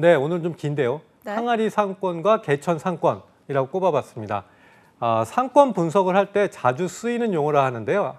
네, 오늘 좀 긴데요. 네. 항아리 상권과 개천 상권이라고 꼽아봤습니다. 아, 상권 분석을 할 때 자주 쓰이는 용어라 하는데요.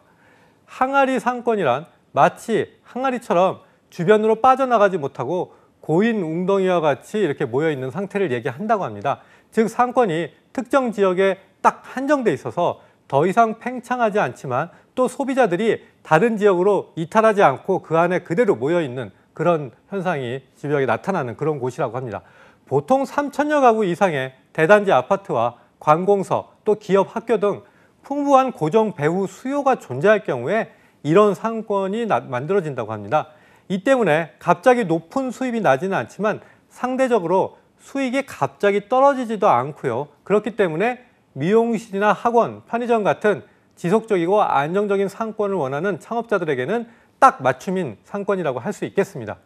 항아리 상권이란 마치 항아리처럼 주변으로 빠져나가지 못하고 고인 웅덩이와 같이 이렇게 모여 있는 상태를 얘기한다고 합니다. 즉 상권이 특정 지역에 딱 한정돼 있어서 더 이상 팽창하지 않지만 또 소비자들이 다른 지역으로 이탈하지 않고 그 안에 그대로 모여 있는 그런 현상이 집요하게 나타나는 그런 곳이라고 합니다. 보통 3천여 가구 이상의 대단지 아파트와 관공서 또 기업 학교 등 풍부한 고정 배후 수요가 존재할 경우에 이런 상권이 나, 만들어진다고 합니다. 이 때문에 갑자기 높은 수입이 나지는 않지만 상대적으로 수익이 갑자기 떨어지지도 않고요. 그렇기 때문에 미용실이나 학원, 편의점 같은 지속적이고 안정적인 상권을 원하는 창업자들에게는 딱 맞춤인 상권이라고 할 수 있겠습니다.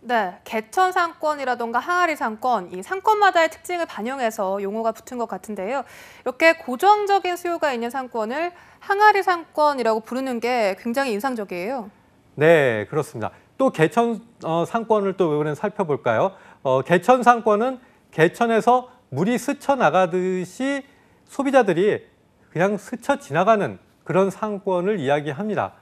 네, 개천 상권이라던가 항아리 상권, 이 상권마다의 특징을 반영해서 용어가 붙은 것 같은데요. 이렇게 고정적인 수요가 있는 상권을 항아리 상권이라고 부르는 게 굉장히 인상적이에요. 네, 그렇습니다. 또 개천 어, 상권을 또 이번엔 살펴볼까요? 어, 개천 상권은 개천에서 물이 스쳐 나가듯이 소비자들이 그냥 스쳐 지나가는 그런 상권을 이야기합니다.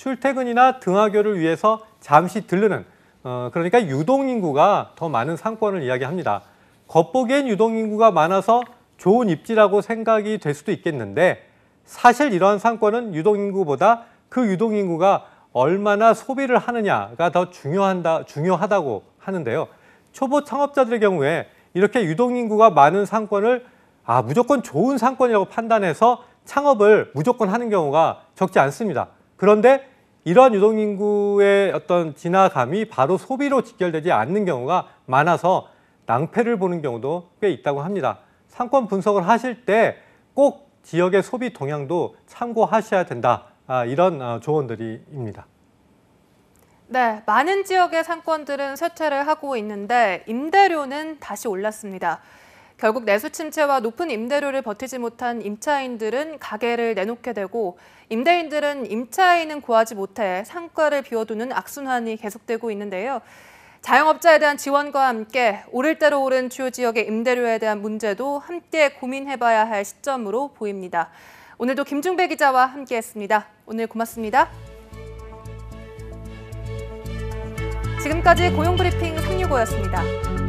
출퇴근이나 등하교를 위해서 잠시 들르는 어, 그러니까 유동인구가 더 많은 상권을 이야기합니다. 겉보기엔 유동인구가 많아서 좋은 입지라고 생각이 될 수도 있겠는데 사실 이러한 상권은 유동인구보다 그 유동인구가 얼마나 소비를 하느냐가 더 중요한다, 중요하다고 하는데요. 초보 창업자들의 경우에 이렇게 유동인구가 많은 상권을 아, 무조건 좋은 상권이라고 판단해서 창업을 무조건 하는 경우가 적지 않습니다. 그런데 이러한 유동인구의 어떤 지나감이 바로 소비로 직결되지 않는 경우가 많아서 낭패를 보는 경우도 꽤 있다고 합니다. 상권 분석을 하실 때 꼭 지역의 소비 동향도 참고하셔야 된다. 아, 이런 어, 조언들입니다. 네, 많은 지역의 상권들은 쇠퇴를 하고 있는데 임대료는 다시 올랐습니다. 결국 내수 침체와 높은 임대료를 버티지 못한 임차인들은 가게를 내놓게 되고 임대인들은 임차인은 구하지 못해 상가를 비워두는 악순환이 계속되고 있는데요. 자영업자에 대한 지원과 함께 오를 대로 오른 주요 지역의 임대료에 대한 문제도 함께 고민해봐야 할 시점으로 보입니다. 오늘도 김중배 기자와 함께했습니다. 오늘 고맙습니다. 지금까지 고용브리핑 365였습니다.